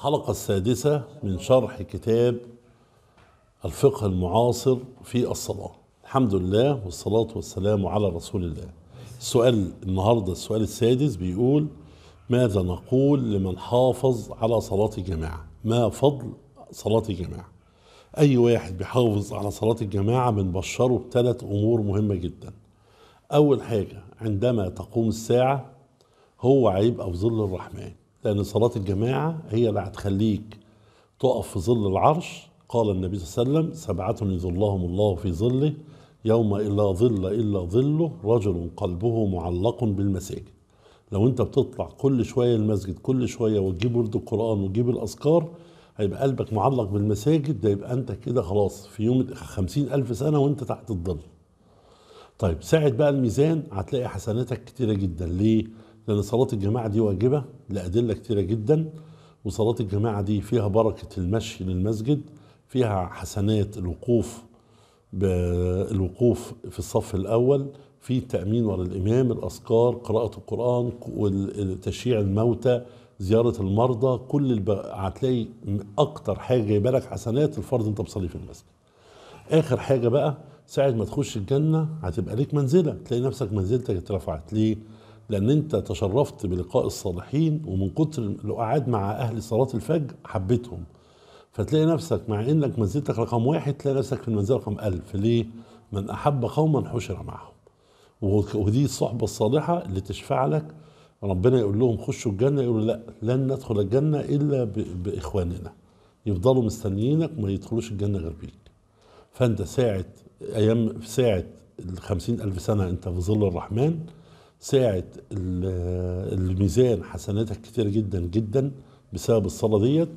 الحلقة السادسة من شرح كتاب الفقه المعاصر في الصلاة الحمد لله والصلاة والسلام على رسول الله السؤال النهاردة السؤال السادس بيقول ماذا نقول لمن حافظ على صلاة الجماعة ما فضل صلاة الجماعة أي واحد بيحافظ على صلاة الجماعة بنبشره بثلاث أمور مهمة جدا أول حاجة عندما تقوم الساعة هو هيبقى في ظل الرحمن لأن صلاة الجماعة هي اللي هتخليك تقف في ظل العرش قال النبي صلى الله عليه وسلم سبعة يظلهم الله في ظله يوم إلا ظل إلا ظله رجل قلبه معلق بالمساجد لو انت بتطلع كل شوية المسجد كل شوية وتجيب ورد القرآن وتجيب الأذكار هيبقى قلبك معلق بالمساجد ده يبقى انت كده خلاص في يوم خمسين ألف سنة وانت تحت الظل طيب ساعة بقى الميزان هتلاقي حسناتك كتيرة جدا ليه؟ لأن صلاة الجماعة دي واجبة لأدلة كتيرة جدا وصلاة الجماعة دي فيها بركة المشي للمسجد فيها حسنات الوقوف بالوقوف في الصف الأول في التأمين ورا الإمام الأذكار قراءة القرآن تشييع الموتى زيارة المرضى كل الب... هتلاقي أكتر حاجة جايبة لك حسنات الفرض أنت بتصلي في المسجد آخر حاجة بقى ساعة ما تخش الجنة هتبقى ليك منزلة تلاقي نفسك منزلتك اترفعت ليه؟ لان انت تشرفت بلقاء الصالحين ومن كتر قعد مع اهل صلاه الفجر حبيتهم فتلاقي نفسك مع انك منزلتك رقم واحد تلاقي نفسك في المنزله رقم ألف ليه؟ من احب قوما حشر معهم ودي الصحبه الصالحه اللي تشفع لك ربنا يقول لهم خشوا الجنه يقولوا لا لن ندخل الجنه الا باخواننا يفضلوا مستنيينك وما يدخلوش الجنه غير بيك فانت ساعه ايام ساعه ال ألف سنه انت في ظل الرحمن ساعة الميزان حسناتك كتير جدا جدا بسبب الصلاة ديت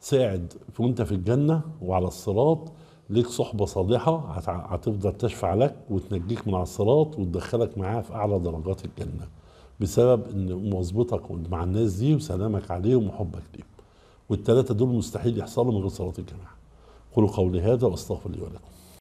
ساعد وانت في الجنة وعلى الصراط ليك صحبة صالحة هتفضل تشفع لك وتنجيك من على الصراط وتدخلك معاها في أعلى درجات الجنة بسبب ان مواظبتك مع الناس دي وسلامك عليهم وحبك ليهم والثلاثة دول مستحيل يحصلوا من غير صلاة الجماعة قولوا قولي هذا واستغفر لي ولكم